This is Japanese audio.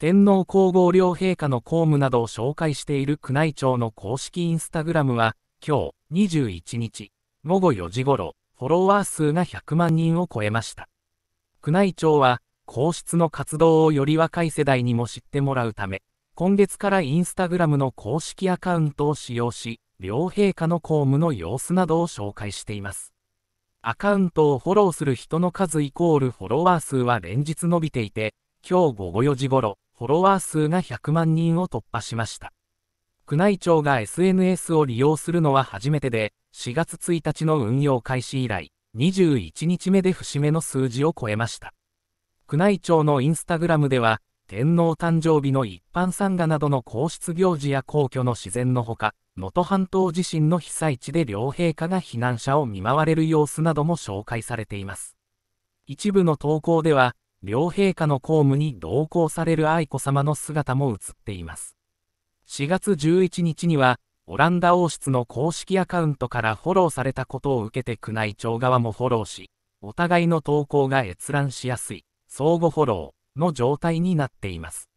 天皇皇后両陛下の公務などを紹介している宮内庁の公式インスタグラムは、今日21日午後4時頃、フォロワー数が100万人を超えました。宮内庁は、皇室の活動をより若い世代にも知ってもらうため、今月からインスタグラムの公式アカウントを使用し、両陛下の公務の様子などを紹介しています。アカウントをフォローする人の数イコールフォロワー数は連日伸びていて、今日午後4時頃、フォロワー数が100万人を突破しました。宮内庁が SNS を利用するのは初めてで、4月1日の運用開始以来、21日目で節目の数字を超えました。宮内庁のインスタグラムでは、天皇誕生日の一般参賀などの皇室行事や皇居の自然のほか、能登半島地震の被災地で両陛下が避難者を見舞われる様子なども紹介されています。一部の投稿では、両陛下の公務に同行される愛子さまの姿も映っています。4月11日には、オランダ王室の公式アカウントからフォローされたことを受けて宮内庁側もフォローし、お互いの投稿が閲覧しやすい、相互フォローの状態になっています。